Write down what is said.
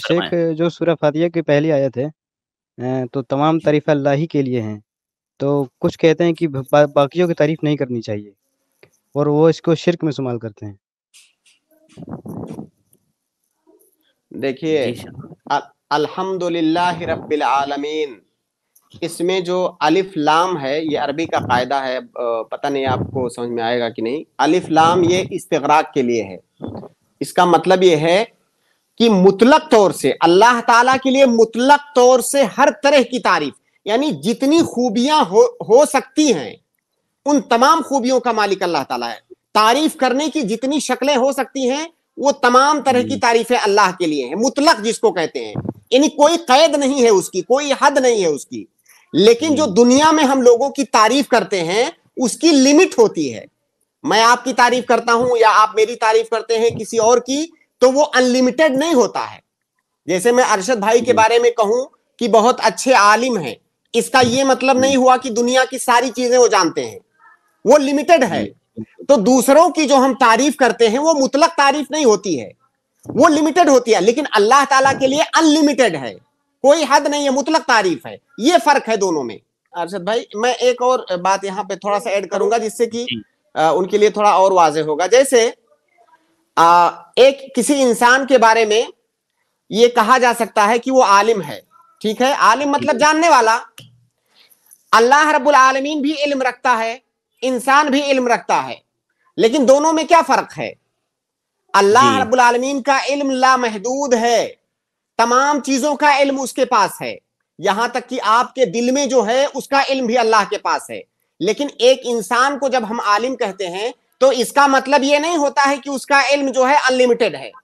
शेख जो सूरह फातिया की पहली आयत है तो तमाम तारीफ अल्लाह ही के लिए हैं तो कुछ कहते हैं कि बा, बाकियों की तारीफ नहीं करनी चाहिए और वो इसको शिरक में इस्तेमाल करते हैं देखिए अल्हम्दुलिल्लाह रब्बिल आलमीन इसमें जो अलिफ लाम है ये अरबी का कायदा है पता नहीं आपको समझ में आएगा कि नहीं अलिफ लाम ये इस्तराक के लिए है इसका मतलब ये है कि मुतलक तौर से अल्लाह ताला के लिए मुतलक तौर से हर तरह की तारीफ यानी जितनी खूबियां हो, हो सकती हैं उन तमाम खूबियों का मालिक अल्लाह ताला है तारीफ करने की जितनी शक्लें हो सकती हैं वो तमाम तरह की तारीफें अल्लाह के लिए हैं मुतलक जिसको कहते हैं यानी कोई कैद नहीं है उसकी कोई हद नहीं है उसकी लेकिन जो दुनिया में हम लोगों की तारीफ करते हैं उसकी लिमिट होती है मैं आपकी तारीफ करता हूं या आप मेरी तारीफ करते हैं किसी और की तो वो अनलिमिटेड नहीं होता है जैसे मैं अरशद भाई के बारे में कहूं कि बहुत अच्छे आलिम हैं इसका ये मतलब नहीं हुआ कि दुनिया की सारी चीजें वो जानते हैं वो लिमिटेड है तो दूसरों की जो हम तारीफ करते हैं वो मुतलक तारीफ नहीं होती है वो लिमिटेड होती है लेकिन अल्लाह ताला के लिए अनलिमिटेड है कोई हद नहीं है मुतलक तारीफ है ये फर्क है दोनों में अरशद भाई मैं एक और बात यहाँ पे थोड़ा सा ऐड करूंगा जिससे कि उनके लिए थोड़ा और वाजे होगा जैसे आ, एक किसी इंसान के बारे में ये कहा जा सकता है कि वो आलिम है ठीक है आलिम मतलब जानने वाला अल्लाह रब्बुल आलमीन भी इल्म रखता है इंसान भी इल्म रखता है लेकिन दोनों में क्या फर्क है अल्लाह रब्बुल आलमीन का इल्म लामहदूद है तमाम चीजों का इल्म उसके पास है यहां तक कि आपके दिल में जो है उसका इल्म भी अल्लाह के पास है लेकिन एक इंसान को जब हम आलिम कहते हैं तो इसका मतलब ये नहीं होता है कि उसका इल्म जो है अनलिमिटेड है